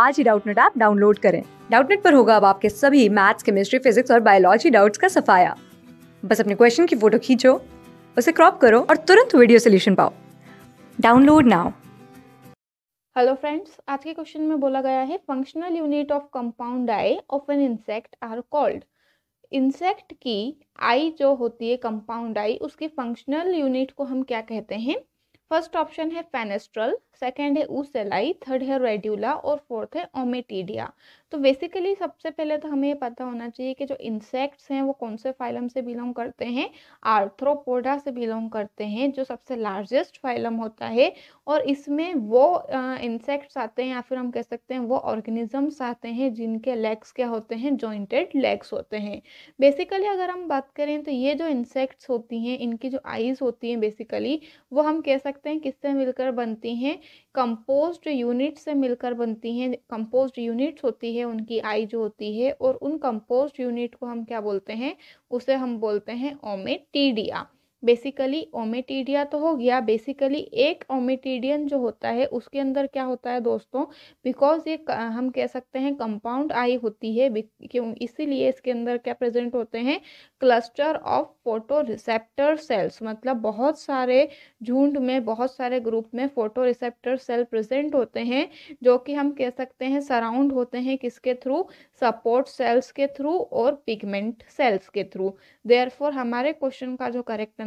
आज ही Doubtnut app download करें डाउटनेट पर होगा अब आपके सभी मैथ्स केमिस्ट्री फिजिक्स और बायोलॉजी डाउट्स का सफाया बस अपने क्वेश्चन की फोटो खींचो उसे क्रॉप करो और तुरंत वीडियो सोल्यूशन पाओ डाउनलोड नाउ हेलो फ्रेंड्स आज के क्वेश्चन में बोला गया है functional unit of compound eye of an insect are called insect की आई जो होती है कंपाउंड आई उसकी फंक्शनल यूनिट को हम क्या कहते हैं फर्स्ट ऑप्शन है फेनेस्ट्रल सेकेंड है ऊसेलाई थर्ड है रेड्यूला और फोर्थ है ओमेटीडिया तो बेसिकली सबसे पहले तो हमें पता होना चाहिए कि जो इंसेक्ट्स हैं वो कौन से फाइलम से बिलोंग करते हैं आर्थ्रोपोडा से बिलोंग करते हैं जो सबसे लार्जेस्ट फाइलम होता है और इसमें वो इंसेक्ट्स आते हैं या फिर हम कह सकते हैं वो ऑर्गेनिजम्स आते हैं जिनके लेग्स क्या होते हैं जॉइंटेड लेग्स होते हैं बेसिकली अगर हम बात करें तो ये जो इंसेक्ट्स होती हैं इनकी जो आइज होती हैं बेसिकली वो हम कह सकते हैं किससे मिलकर बनती हैं कंपोस्ट यूनिट से मिलकर बनती हैं कंपोस्ट यूनिट्स होती है है उनकी आई जो होती है और उन कंपोस्ट यूनिट को हम क्या बोलते हैं उसे हम बोलते हैं ओमेटीडिया बेसिकली ओमेटीडिया तो हो गया बेसिकली एक ओमेटीडियन जो होता है उसके अंदर क्या होता है दोस्तों बिकॉज ये हम कह सकते हैं कंपाउंड आई होती है क्यों इसीलिए इसके अंदर क्या प्रेजेंट होते हैं cluster of photo receptor cells मतलब बहुत सारे झुंड में बहुत सारे ग्रुप में फोटो रिसेप्टर सेल प्रेजेंट होते हैं जो कि हम कह सकते हैं सराउंड होते हैं किसके थ्रू सपोर्ट सेल्स के थ्रू और पिगमेंट सेल्स के थ्रू देयर हमारे क्वेश्चन का जो करेक्ट